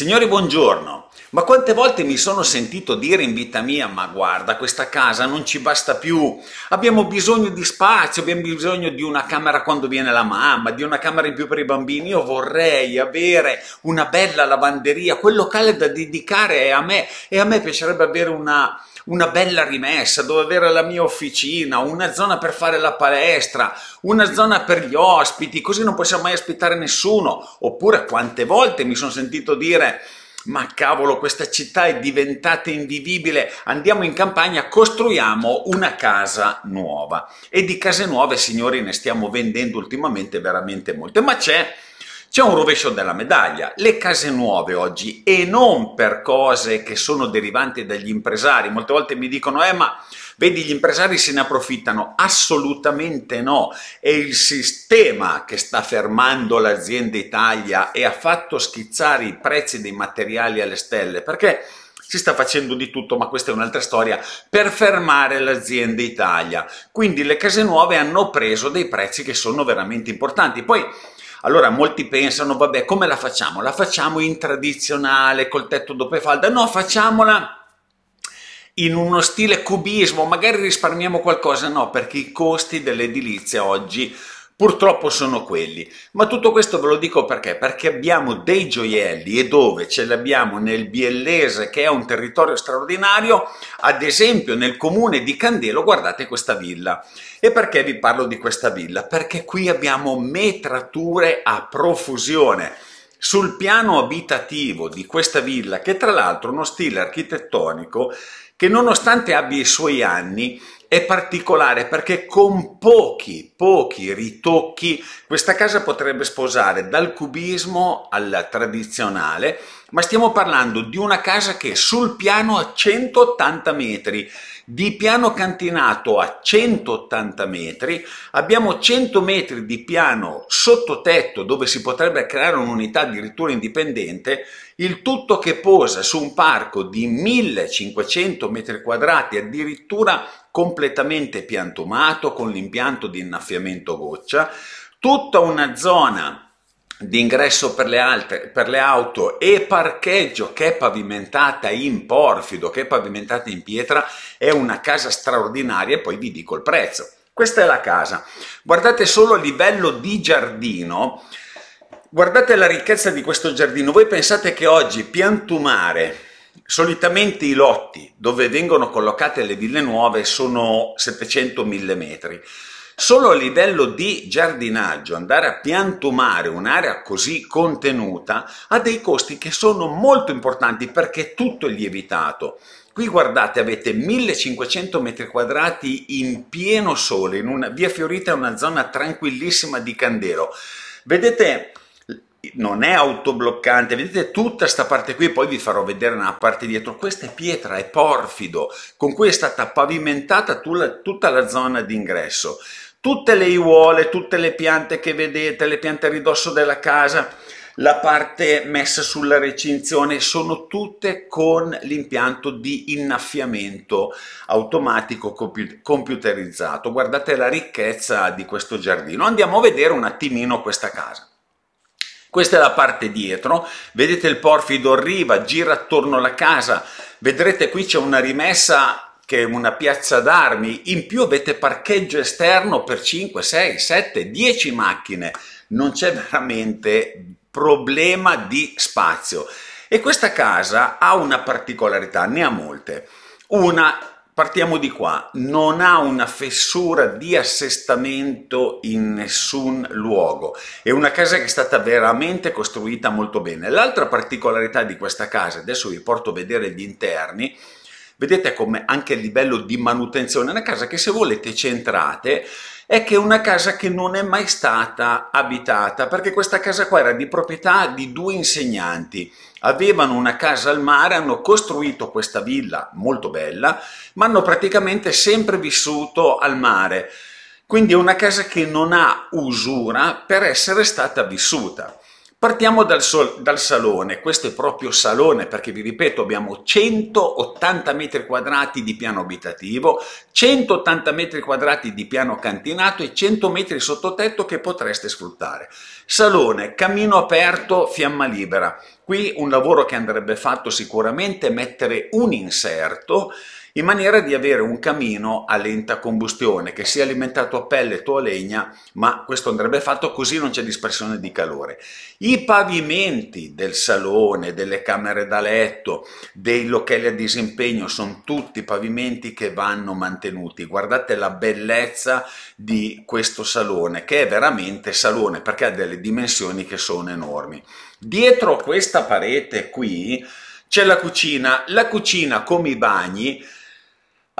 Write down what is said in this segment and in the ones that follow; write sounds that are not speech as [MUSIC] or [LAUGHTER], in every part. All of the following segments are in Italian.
Signori, buongiorno. Ma quante volte mi sono sentito dire in vita mia, ma guarda, questa casa non ci basta più, abbiamo bisogno di spazio, abbiamo bisogno di una camera quando viene la mamma, di una camera in più per i bambini, io vorrei avere una bella lavanderia, quel locale da dedicare è a me e a me piacerebbe avere una, una bella rimessa, dove avere la mia officina, una zona per fare la palestra, una zona per gli ospiti, così non possiamo mai aspettare nessuno. Oppure quante volte mi sono sentito dire ma cavolo questa città è diventata invivibile, andiamo in campagna, costruiamo una casa nuova. E di case nuove, signori, ne stiamo vendendo ultimamente veramente molte, ma c'è c'è un rovescio della medaglia, le case nuove oggi, e non per cose che sono derivanti dagli impresari, molte volte mi dicono «eh ma vedi gli impresari se ne approfittano», assolutamente no, è il sistema che sta fermando l'azienda Italia e ha fatto schizzare i prezzi dei materiali alle stelle, perché si sta facendo di tutto, ma questa è un'altra storia, per fermare l'azienda Italia. Quindi le case nuove hanno preso dei prezzi che sono veramente importanti. Poi allora molti pensano, vabbè, come la facciamo? La facciamo in tradizionale, col tetto doppia falda? No, facciamola in uno stile cubismo, magari risparmiamo qualcosa, no, perché i costi dell'edilizia oggi purtroppo sono quelli. Ma tutto questo ve lo dico perché? Perché abbiamo dei gioielli e dove ce li abbiamo nel Biellese, che è un territorio straordinario, ad esempio nel comune di Candelo, guardate questa villa. E perché vi parlo di questa villa? Perché qui abbiamo metrature a profusione. Sul piano abitativo di questa villa, che tra l'altro è uno stile architettonico che nonostante abbia i suoi anni è particolare perché con pochi, pochi ritocchi questa casa potrebbe sposare dal cubismo al tradizionale, ma stiamo parlando di una casa che sul piano a 180 metri, di piano cantinato a 180 metri, abbiamo 100 metri di piano sottotetto dove si potrebbe creare un'unità addirittura indipendente il tutto che posa su un parco di 1500 metri quadrati, addirittura completamente piantumato con l'impianto di innaffiamento goccia, tutta una zona di ingresso per le, altre, per le auto e parcheggio che è pavimentata in porfido, che è pavimentata in pietra, è una casa straordinaria e poi vi dico il prezzo. Questa è la casa. Guardate solo a livello di giardino, Guardate la ricchezza di questo giardino. Voi pensate che oggi piantumare solitamente i lotti dove vengono collocate le ville nuove sono 700-1000 metri. Solo a livello di giardinaggio andare a piantumare un'area così contenuta ha dei costi che sono molto importanti perché tutto è lievitato. Qui guardate avete 1500 metri quadrati in pieno sole, in una via Fiorita è una zona tranquillissima di Candelo. Vedete non è autobloccante, vedete tutta questa parte qui, poi vi farò vedere una parte dietro, questa è pietra, è porfido, con cui è stata pavimentata tutta la zona d'ingresso. Tutte le iuole, tutte le piante che vedete, le piante a ridosso della casa, la parte messa sulla recinzione sono tutte con l'impianto di innaffiamento automatico computerizzato. Guardate la ricchezza di questo giardino. Andiamo a vedere un attimino questa casa. Questa è la parte dietro, vedete il porfido arriva, gira attorno alla casa, vedrete qui c'è una rimessa che è una piazza d'armi, in più avete parcheggio esterno per 5, 6, 7, 10 macchine, non c'è veramente problema di spazio. E questa casa ha una particolarità, ne ha molte. Una Partiamo di qua, non ha una fessura di assestamento in nessun luogo, è una casa che è stata veramente costruita molto bene. L'altra particolarità di questa casa, adesso vi porto a vedere gli interni, vedete come anche il livello di manutenzione è una casa che se volete centrate è che è una casa che non è mai stata abitata perché questa casa qua era di proprietà di due insegnanti Avevano una casa al mare, hanno costruito questa villa molto bella, ma hanno praticamente sempre vissuto al mare. Quindi è una casa che non ha usura per essere stata vissuta. Partiamo dal, sol, dal, salone, questo è proprio salone perché vi ripeto abbiamo 180 metri quadrati di piano abitativo, 180 metri quadrati di piano cantinato e 100 metri sottotetto che potreste sfruttare. Salone, cammino aperto, fiamma libera. Qui un lavoro che andrebbe fatto sicuramente è mettere un inserto in maniera di avere un camino a lenta combustione che sia alimentato a pelle o a legna, ma questo andrebbe fatto così non c'è dispersione di calore. I pavimenti del salone, delle camere da letto, dei locali a disimpegno sono tutti pavimenti che vanno mantenuti. Guardate la bellezza di questo salone, che è veramente salone perché ha delle dimensioni che sono enormi. Dietro questa parete qui c'è la cucina, la cucina come i bagni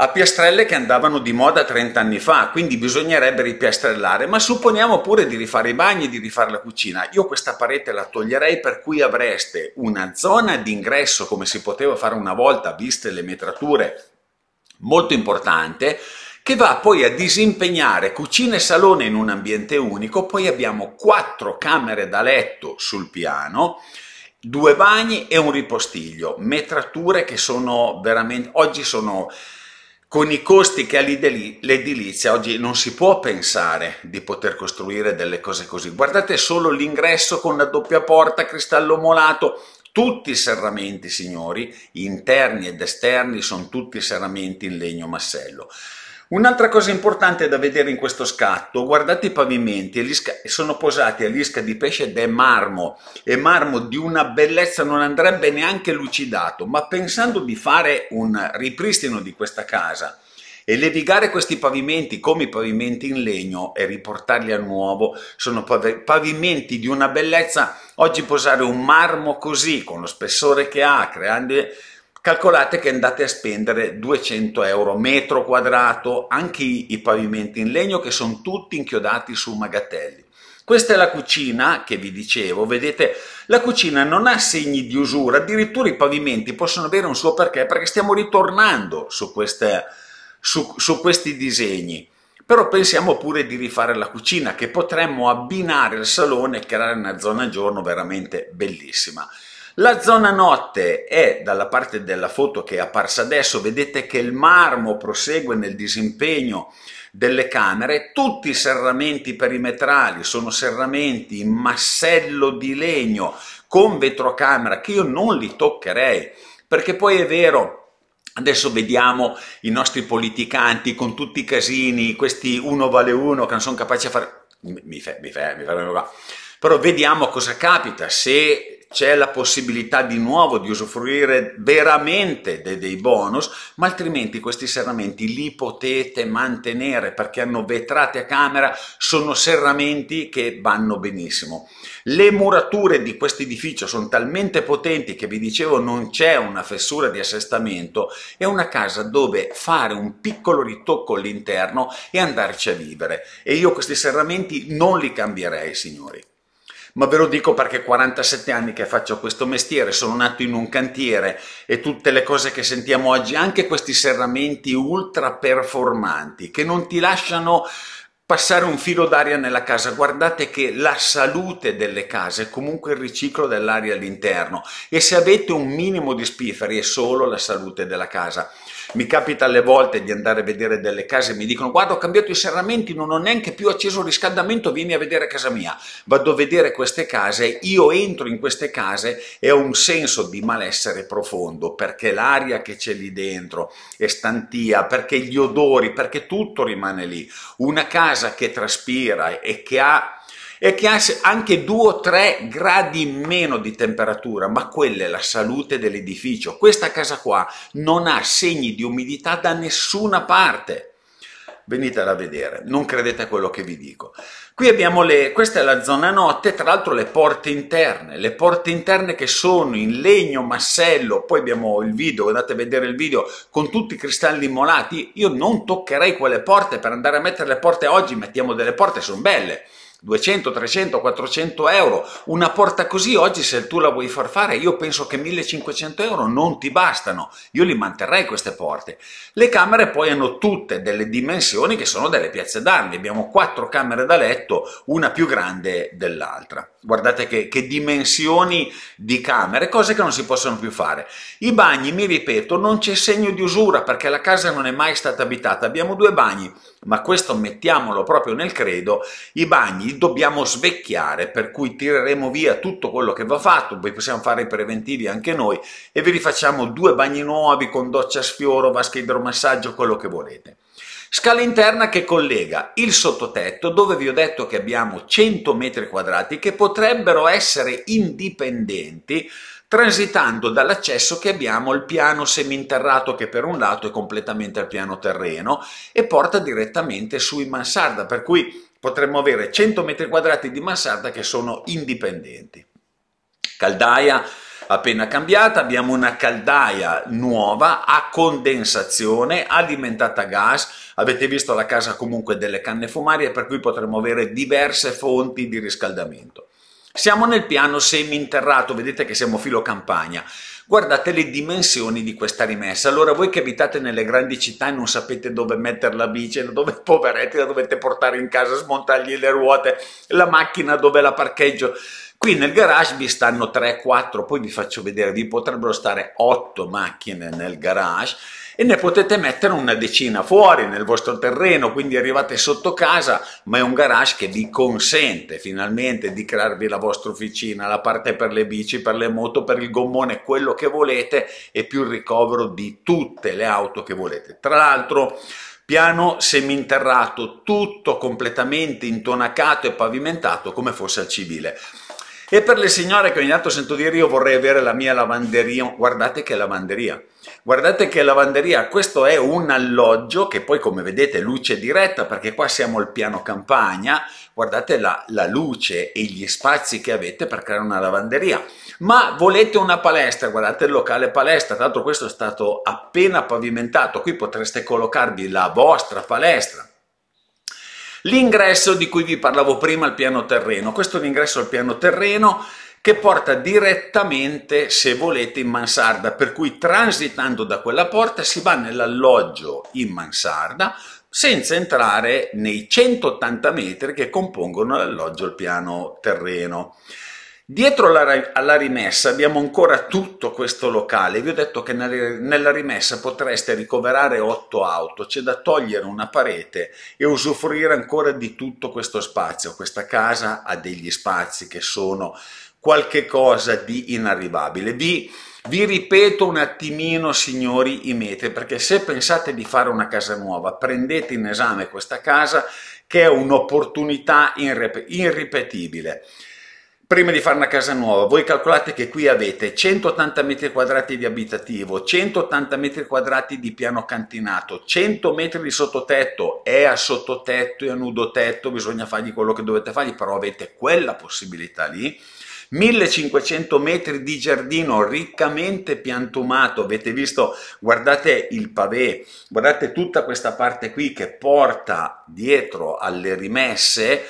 a piastrelle che andavano di moda 30 anni fa, quindi bisognerebbe ripiastrellare, ma supponiamo pure di rifare i bagni, di rifare la cucina. Io questa parete la toglierei per cui avreste una zona d'ingresso, come si poteva fare una volta, viste le metrature, molto importante, che va poi a disimpegnare cucina e salone in un ambiente unico, poi abbiamo quattro camere da letto sul piano, due bagni e un ripostiglio, metrature che sono veramente, oggi sono con i costi che ha l'edilizia oggi non si può pensare di poter costruire delle cose così. Guardate solo l'ingresso con la doppia porta, cristallo molato, tutti i serramenti signori, interni ed esterni, sono tutti serramenti in legno massello. Un'altra cosa importante da vedere in questo scatto, guardate i pavimenti, sono posati all'isca di pesce ed è marmo, è marmo di una bellezza, non andrebbe neanche lucidato, ma pensando di fare un ripristino di questa casa e levigare questi pavimenti come i pavimenti in legno e riportarli a nuovo, sono pavimenti di una bellezza, oggi posare un marmo così, con lo spessore che ha, creando calcolate che andate a spendere 200 euro metro quadrato, anche i, pavimenti in legno che sono tutti inchiodati su magatelli. Questa è la cucina che vi dicevo, vedete la cucina non ha segni di usura, addirittura i pavimenti possono avere un suo perché, perché stiamo ritornando su, queste, su, su questi disegni. Però pensiamo pure di rifare la cucina, che potremmo abbinare il salone e creare una zona giorno veramente bellissima. La zona notte è dalla parte della foto che è apparsa adesso, vedete che il marmo prosegue nel disimpegno delle camere, tutti i serramenti perimetrali sono serramenti in massello di legno con vetrocamera che io non li toccherei, perché poi è vero Adesso vediamo i nostri politicanti con tutti i casini, questi uno vale uno che non sono capaci a fare... Mi fermo, mi fermo, mi fermo qua. Però vediamo cosa capita se c'è la possibilità di nuovo di usufruire veramente de dei bonus, ma altrimenti questi serramenti li potete mantenere perché hanno vetrate a camera, sono serramenti che vanno benissimo. Le murature di questo edificio sono talmente potenti che vi dicevo non c'è una fessura di assestamento, è una casa dove fare un piccolo ritocco all'interno e andarci a vivere. E io questi serramenti non li cambierei, signori ma ve lo dico perché 47 anni che faccio questo mestiere, sono nato in un cantiere e tutte le cose che sentiamo oggi, anche questi serramenti ultra performanti che non ti lasciano passare un filo d'aria nella casa. Guardate che la salute delle case è comunque il riciclo dell'aria all'interno e se avete un minimo di spifferi è solo la salute della casa. Mi capita alle volte di andare a vedere delle case e mi dicono guarda ho cambiato i serramenti, non ho neanche più acceso il riscaldamento, vieni a vedere casa mia. Vado a vedere queste case, io entro in queste case e ho un senso di malessere profondo perché l'aria che c'è lì dentro è stantia, perché gli odori, perché tutto rimane lì. Una casa che traspira e che ha e che ha anche 2 o 3 gradi meno di temperatura, ma quella è la salute dell'edificio. Questa casa qua non ha segni di umidità da nessuna parte venitela a vedere, non credete a quello che vi dico. Qui abbiamo le, questa è la zona notte, tra l'altro le porte interne, le porte interne che sono in legno, massello, poi abbiamo il video, andate a vedere il video, con tutti i cristalli immolati, io non toccherei quelle porte per andare a mettere le porte oggi, mettiamo delle porte, sono belle, 200, 300, 400 euro, una porta così oggi se tu la vuoi far fare io penso che 1500 euro non ti bastano, io li manterrei queste porte. Le camere poi hanno tutte delle dimensioni che sono delle piazze d'armi, abbiamo quattro camere da letto, una più grande dell'altra. Guardate che, che dimensioni di camere, cose che non si possono più fare. I bagni, mi ripeto, non c'è segno di usura perché la casa non è mai stata abitata, abbiamo due bagni, ma questo mettiamolo proprio nel credo, i bagni avanti dobbiamo svecchiare, per cui tireremo via tutto quello che va fatto, poi possiamo fare i preventivi anche noi e vi rifacciamo due bagni nuovi con doccia a sfioro, vasca idromassaggio, quello che volete. Scala interna che collega il sottotetto, dove vi ho detto che abbiamo 100 metri quadrati che potrebbero essere indipendenti transitando dall'accesso che abbiamo al piano seminterrato che per un lato è completamente al piano terreno e porta direttamente sui mansarda, per cui potremmo avere 100 metri quadrati di mansarda che sono indipendenti. Caldaia appena cambiata, abbiamo una caldaia nuova a condensazione, alimentata a gas, avete visto la casa comunque delle canne fumarie per cui potremmo avere diverse fonti di riscaldamento. Siamo nel piano seminterrato, vedete che siamo filo campagna. Guardate le dimensioni di questa rimessa. Allora voi che abitate nelle grandi città e non sapete dove mettere la bici, dove poveretti la dovete portare in casa, smontargli le ruote, la macchina dove la parcheggio. Qui nel garage vi stanno 3, 4, poi vi faccio vedere, vi potrebbero stare 8 macchine nel garage e ne potete mettere una decina fuori nel vostro terreno, quindi arrivate sotto casa, ma è un garage che vi consente finalmente di crearvi la vostra officina, la parte per le bici, per le moto, per il gommone, quello che volete e più il ricovero di tutte le auto che volete. Tra l'altro piano seminterrato, tutto completamente intonacato e pavimentato come fosse al civile. E per le signore che ogni tanto sento dire io vorrei avere la mia lavanderia, guardate che lavanderia. Guardate che lavanderia, questo è un alloggio che poi come vedete luce diretta perché qua siamo al piano campagna, guardate la, la luce e gli spazi che avete per creare una lavanderia. Ma volete una palestra, guardate il locale palestra, tanto questo è stato appena pavimentato, qui potreste collocarvi la vostra palestra L'ingresso di cui vi parlavo prima al piano terreno, questo è l'ingresso al piano terreno che porta direttamente, se volete, in mansarda, per cui transitando da quella porta si va nell'alloggio in mansarda senza entrare nei 180 metri che compongono l'alloggio al piano terreno. Dietro alla rimessa abbiamo ancora tutto questo locale, vi ho detto che nella rimessa potreste ricoverare otto auto, c'è da togliere una parete e usufruire ancora di tutto questo spazio, questa casa ha degli spazi che sono qualche cosa di inarrivabile. Vi, vi ripeto un attimino signori i metri, perché se pensate di fare una casa nuova prendete in esame questa casa che è un'opportunità irripetibile prima di fare una casa nuova, voi calcolate che qui avete 180 metri quadrati di abitativo, 180 metri quadrati di piano cantinato, 100 metri di sottotetto, è a sottotetto, è a nudo tetto, bisogna fargli quello che dovete fargli, però avete quella possibilità lì, 1500 metri di giardino riccamente piantumato, avete visto, guardate il pavé, guardate tutta questa parte qui che porta dietro alle rimesse,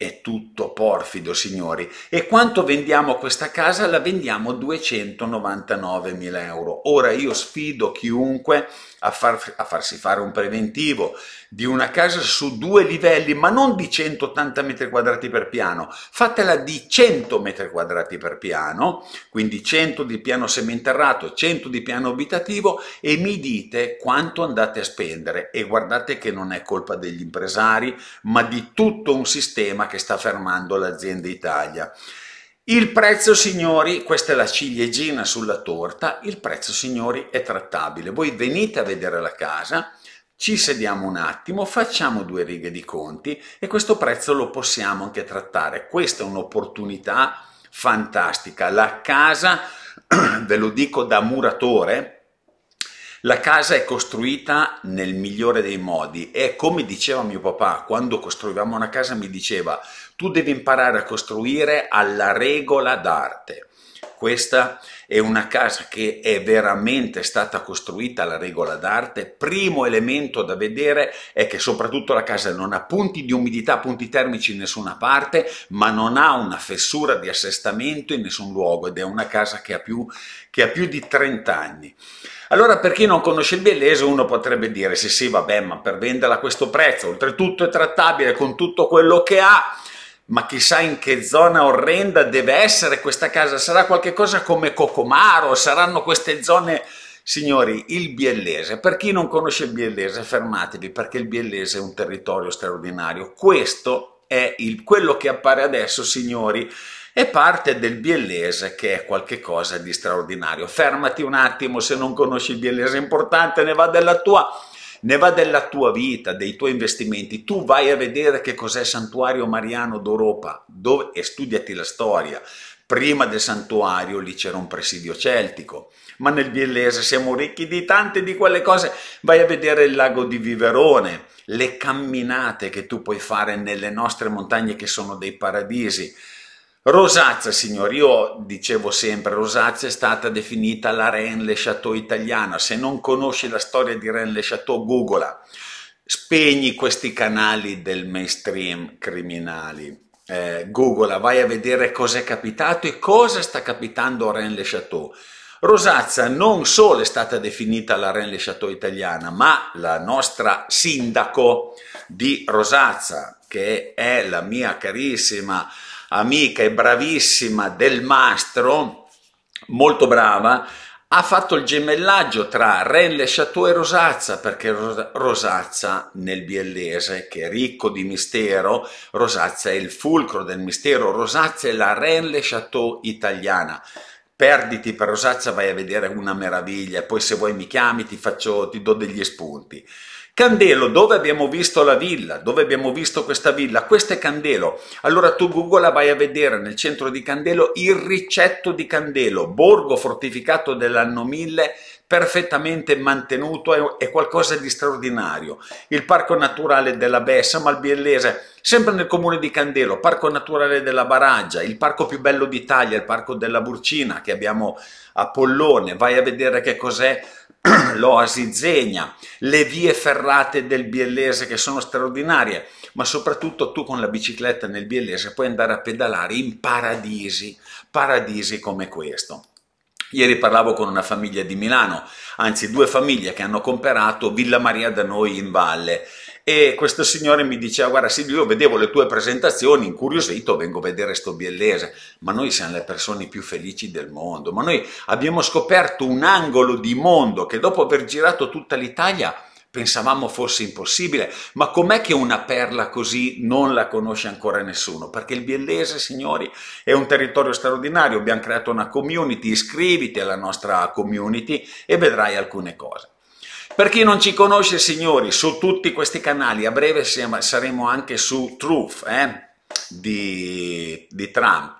è tutto porfido, signori. E quanto vendiamo questa casa? La vendiamo 299.000 euro. Ora io sfido chiunque a, far, a farsi fare un preventivo di una casa su due livelli, ma non di 180 metri quadrati per piano, fatela di 100 metri quadrati per piano, quindi 100 di piano seminterrato, 100 di piano abitativo e mi dite quanto andate a spendere e guardate che non è colpa degli impresari, ma di tutto un sistema che sta fermando l'azienda Italia. Il prezzo, signori, questa è la ciliegina sulla torta, il prezzo, signori, è trattabile. Voi venite a vedere la casa, ci sediamo un attimo, facciamo due righe di conti e questo prezzo lo possiamo anche trattare. Questa è un'opportunità fantastica. La casa, [CLEARS THROAT] ve lo dico da muratore, la casa è costruita nel migliore dei modi e come diceva mio papà quando costruivamo una casa mi diceva tu devi imparare a costruire alla regola d'arte. Questa è una casa che è veramente stata costruita alla regola d'arte. Primo elemento da vedere è che soprattutto la casa non ha punti di umidità, punti termici in nessuna parte, ma non ha una fessura di assestamento in nessun luogo ed è una casa che ha più, che ha più di 30 anni. Allora per chi non conosce il biellese uno potrebbe dire sì sì vabbè ma per venderla a questo prezzo, oltretutto è trattabile con tutto quello che ha, ma chissà in che zona orrenda deve essere questa casa, sarà qualcosa come Cocomaro, saranno queste zone... Signori, il Biellese, per chi non conosce il Biellese fermatevi perché il Biellese è un territorio straordinario, questo è il, quello che appare adesso signori e parte del biellese che è qualcosa di straordinario. Fermati un attimo, se non conosci il biellese è importante, ne va della tua ne va della tua vita, dei tuoi investimenti. Tu vai a vedere che cos'è il santuario mariano d'Europa dove, e studiati la storia. Prima del santuario lì c'era un presidio celtico, ma nel Biellese siamo ricchi di tante di quelle cose. Vai a vedere il lago di Viverone, le camminate che tu puoi fare nelle nostre montagne che sono dei paradisi Rosazza, signori, io dicevo sempre, Rosazza è stata definita la Rennes Chateau italiana. Se non conosci la storia di Rennes Chateau, googola. Spegni questi canali del mainstream criminali. Eh, googola, vai a vedere cosa è capitato e cosa sta capitando a Rennes Chateau. Rosazza non solo è stata definita la Rennes Chateau italiana, ma la nostra sindaco di Rosazza, che è la mia carissima amica e bravissima del mastro, molto brava, ha fatto il gemellaggio tra Rennes Chateau e Rosazza, perché Rosazza nel biellese, che è ricco di mistero, Rosazza è il fulcro del mistero, Rosazza è la Rennes Chateau italiana. Perditi per Rosazza, vai a vedere una meraviglia, poi se vuoi mi chiami, ti, faccio, ti do degli spunti. Candelo, dove abbiamo visto la villa? Dove abbiamo visto questa villa? Questo è Candelo. Allora tu Google vai a vedere nel centro di Candelo il ricetto di Candelo, borgo fortificato dell'anno 1000 perfettamente mantenuto, è qualcosa di straordinario. Il Parco Naturale della Bessa Malbiellese, sempre nel comune di Candelo, Parco Naturale della Baraggia, il parco più bello d'Italia, il Parco della Burcina che abbiamo a Pollone, vai a vedere che cos'è [CLEARS THROAT] l'Oasi Zegna, le vie ferrate del Biellese che sono straordinarie, ma soprattutto tu con la bicicletta nel Biellese puoi andare a pedalare in paradisi, paradisi come questo. Ieri parlavo con una famiglia di Milano, anzi due famiglie che hanno comperato Villa Maria da noi in valle, e questo signore mi diceva guarda Silvio io vedevo le tue presentazioni incuriosito vengo a vedere sto biellese ma noi siamo le persone più felici del mondo ma noi abbiamo scoperto un angolo di mondo che dopo aver girato tutta l'Italia pensavamo fosse impossibile, ma com'è che una perla così non la conosce ancora nessuno? Perché il biellese, signori, è un territorio straordinario, abbiamo creato una community, iscriviti alla nostra community e vedrai alcune cose. Per chi non ci conosce, signori, su tutti questi canali, a breve saremo anche su Truth eh, di, di Trump,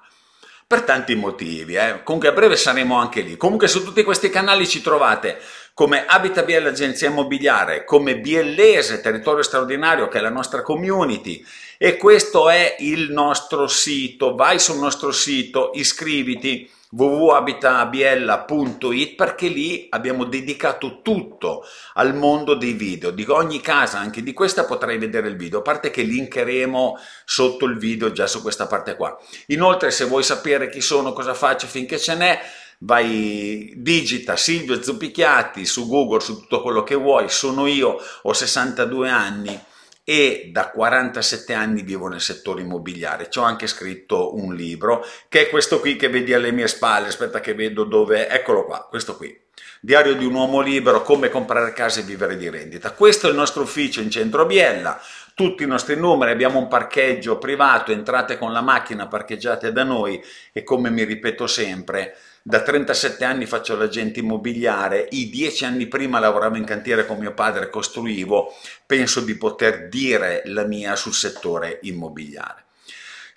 per tanti motivi, eh. comunque a breve saremo anche lì. Comunque su tutti questi canali ci trovate come Abitabiel agenzia immobiliare, come Biellese territorio straordinario che è la nostra community e questo è il nostro sito, vai sul nostro sito, iscriviti www.abitabiella.it perché lì abbiamo dedicato tutto al mondo dei video, di ogni casa, anche di questa potrai vedere il video, a parte che linkeremo sotto il video già su questa parte qua. Inoltre se vuoi sapere chi sono, cosa faccio finché ce n'è, vai, digita Silvio Zuppichiatti su Google, su tutto quello che vuoi, sono io, ho 62 anni e da 47 anni vivo nel settore immobiliare. Ci ho anche scritto un libro, che è questo qui che vedi alle mie spalle, aspetta che vedo dove, eccolo qua, questo qui. Diario di un uomo libero, come comprare casa e vivere di rendita. Questo è il nostro ufficio in centro Biella, tutti i nostri numeri, abbiamo un parcheggio privato, entrate con la macchina, parcheggiate da noi e come mi ripeto sempre, da 37 anni faccio l'agente immobiliare, i 10 anni prima lavoravo in cantiere con mio padre, costruivo, penso di poter dire la mia sul settore immobiliare.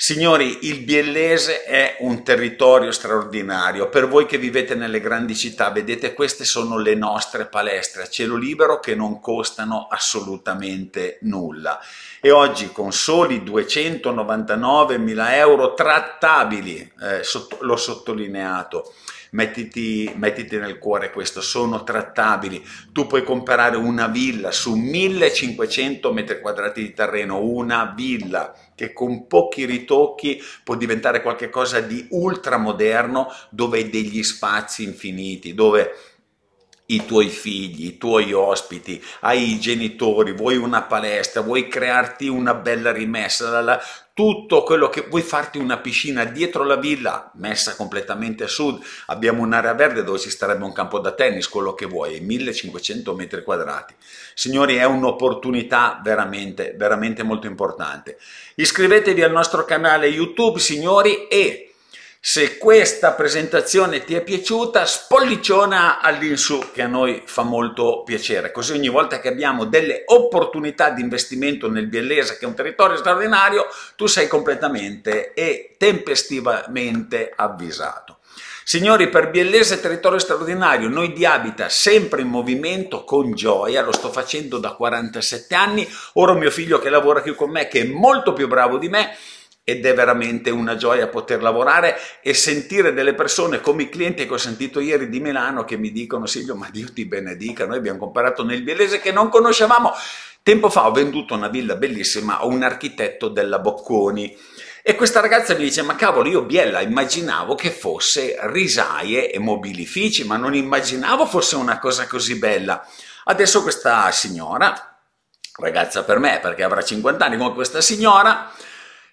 Signori, il biellese è un territorio straordinario. Per voi che vivete nelle grandi città, vedete, queste sono le nostre palestre a cielo libero che non costano assolutamente nulla. E oggi con soli 299.000 euro trattabili, eh, sotto, l'ho sottolineato, mettiti, mettiti nel cuore questo, sono trattabili. Tu puoi comprare una villa su 1500 metri quadrati di terreno, una villa che con pochi ritocchi può diventare qualcosa di ultramoderno dove hai degli spazi infiniti, dove i tuoi figli, i tuoi ospiti, hai i genitori, vuoi una palestra, vuoi crearti una bella rimessa, la, la, tutto quello che vuoi farti una piscina dietro la villa messa completamente a sud, abbiamo un'area verde dove ci starebbe un campo da tennis, quello che vuoi, 1500 metri quadrati. Signori è un'opportunità veramente, veramente molto importante. Iscrivetevi al nostro canale YouTube signori e se questa presentazione ti è piaciuta, spolliciona all'insù, che a noi fa molto piacere. Così ogni volta che abbiamo delle opportunità di investimento nel Biellese, che è un territorio straordinario, tu sei completamente e tempestivamente avvisato. Signori, per Biellese territorio straordinario, noi di Abita sempre in movimento con gioia, lo sto facendo da 47 anni, ora mio figlio che lavora qui con me, che è molto più bravo di me, ed è veramente una gioia poter lavorare e sentire delle persone come i clienti che ho sentito ieri di Milano che mi dicono Silvio ma Dio ti benedica, noi abbiamo comprato nel Bielese che non conoscevamo. Tempo fa ho venduto una villa bellissima a un architetto della Bocconi e questa ragazza mi dice ma cavolo io Biella immaginavo che fosse risaie e mobilifici ma non immaginavo fosse una cosa così bella. Adesso questa signora, ragazza per me perché avrà 50 anni, come questa signora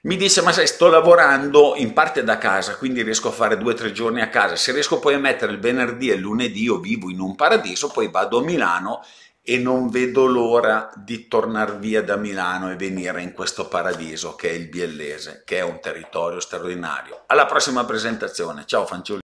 mi dice ma sai sto lavorando in parte da casa quindi riesco a fare due o tre giorni a casa se riesco poi a mettere il venerdì e il lunedì io vivo in un paradiso poi vado a Milano e non vedo l'ora di tornare via da Milano e venire in questo paradiso che è il Biellese che è un territorio straordinario alla prossima presentazione ciao fanciulli